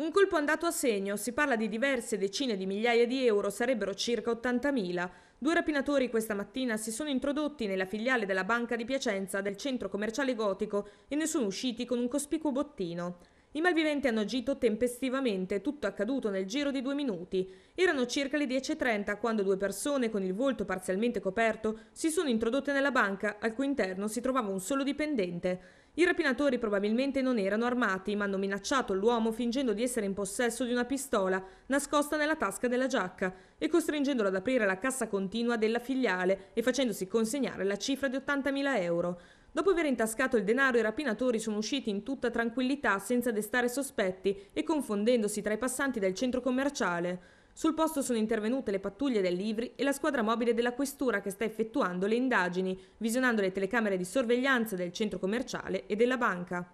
Un colpo andato a segno, si parla di diverse decine di migliaia di euro, sarebbero circa 80.000. Due rapinatori questa mattina si sono introdotti nella filiale della Banca di Piacenza del centro commerciale gotico e ne sono usciti con un cospicuo bottino. I malviventi hanno agito tempestivamente, tutto accaduto nel giro di due minuti. Erano circa le 10.30 quando due persone con il volto parzialmente coperto si sono introdotte nella banca, al cui interno si trovava un solo dipendente. I rapinatori probabilmente non erano armati, ma hanno minacciato l'uomo fingendo di essere in possesso di una pistola nascosta nella tasca della giacca e costringendolo ad aprire la cassa continua della filiale e facendosi consegnare la cifra di 80.000 euro. Dopo aver intascato il denaro, i rapinatori sono usciti in tutta tranquillità senza destare sospetti e confondendosi tra i passanti del centro commerciale. Sul posto sono intervenute le pattuglie del Livri e la squadra mobile della Questura che sta effettuando le indagini, visionando le telecamere di sorveglianza del centro commerciale e della banca.